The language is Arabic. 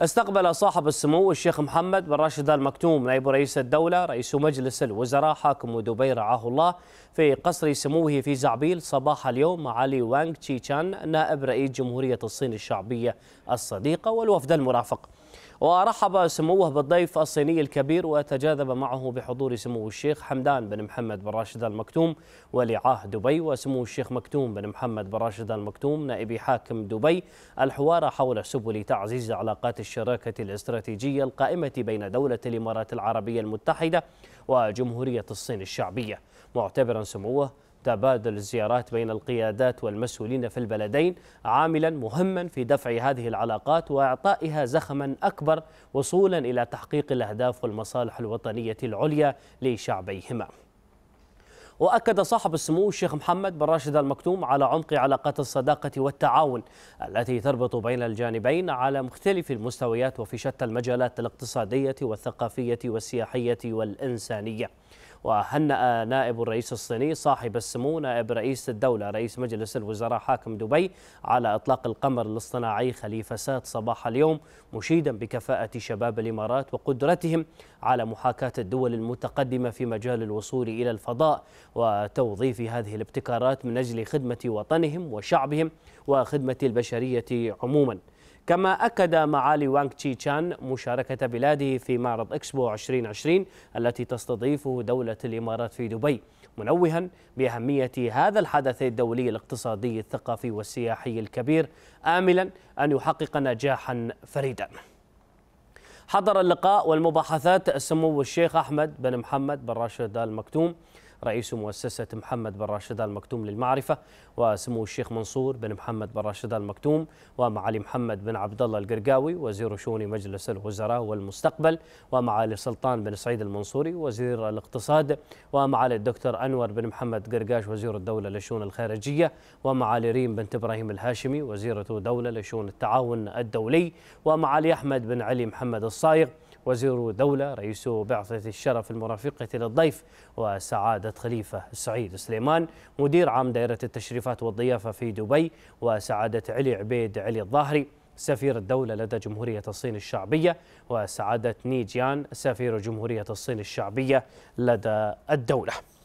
استقبل صاحب السمو الشيخ محمد بن راشد ال مكتوم نائب رئيس الدولة رئيس مجلس الوزراء حاكم دبي رعاه الله في قصر سموه في زعبيل صباح اليوم معالي وانغ تشي تشان نائب رئيس جمهورية الصين الشعبية الصديقة والوفد المرافق ورحب سموه بالضيف الصيني الكبير وتجاذب معه بحضور سمو الشيخ حمدان بن محمد بن راشد المكتوم ولي عهد دبي وسمو الشيخ مكتوم بن محمد بن راشد المكتوم نائب حاكم دبي الحوار حول سبل تعزيز علاقات الشراكة الاستراتيجية القائمة بين دولة الإمارات العربية المتحدة وجمهورية الصين الشعبية معتبرا سموه تبادل الزيارات بين القيادات والمسؤولين في البلدين عاملا مهما في دفع هذه العلاقات واعطائها زخما اكبر وصولا الى تحقيق الاهداف والمصالح الوطنيه العليا لشعبيهما. وأكد صاحب السمو الشيخ محمد بن راشد المكتوم على عمق علاقات الصداقة والتعاون التي تربط بين الجانبين على مختلف المستويات وفي شتى المجالات الاقتصادية والثقافية والسياحية والإنسانية وهنأ نائب الرئيس الصيني صاحب السمو نائب رئيس الدولة رئيس مجلس الوزراء حاكم دبي على إطلاق القمر الاصطناعي خليفة سات صباح اليوم مشيدا بكفاءة شباب الإمارات وقدرتهم على محاكاة الدول المتقدمة في مجال الوصول إلى الفضاء وتوظيف هذه الابتكارات من أجل خدمة وطنهم وشعبهم وخدمة البشرية عموما كما أكد معالي وانغ تشي تشان مشاركة بلاده في معرض إكسبو 2020 التي تستضيفه دولة الإمارات في دبي منوها بأهمية هذا الحدث الدولي الاقتصادي الثقافي والسياحي الكبير آملا أن يحقق نجاحا فريدا حضر اللقاء والمباحثات سمو الشيخ أحمد بن محمد بن راشد المكتوم رئيس مؤسسة محمد بن راشد المكتوم للمعرفة وسمو الشيخ منصور بن محمد بن راشد المكتوم ومعالي محمد بن عبد الله القرقاوي وزير شؤون مجلس الوزراء والمستقبل ومعالي سلطان بن سعيد المنصوري وزير الاقتصاد ومعالي الدكتور أنور بن محمد قرقاش وزير الدولة لشؤون الخارجية ومعالي ريم بنت إبراهيم الهاشمي وزيرة دولة لشؤون التعاون الدولي ومعالي أحمد بن علي محمد الصايغ وزير دولة رئيس بعثة الشرف المرافقة للضيف وسعادة خليفة سعيد سليمان مدير عام دائرة التشريفات والضيافة في دبي وسعادة علي عبيد علي الظاهري سفير الدولة لدى جمهورية الصين الشعبية وسعادة نيجيان سفير جمهورية الصين الشعبية لدى الدولة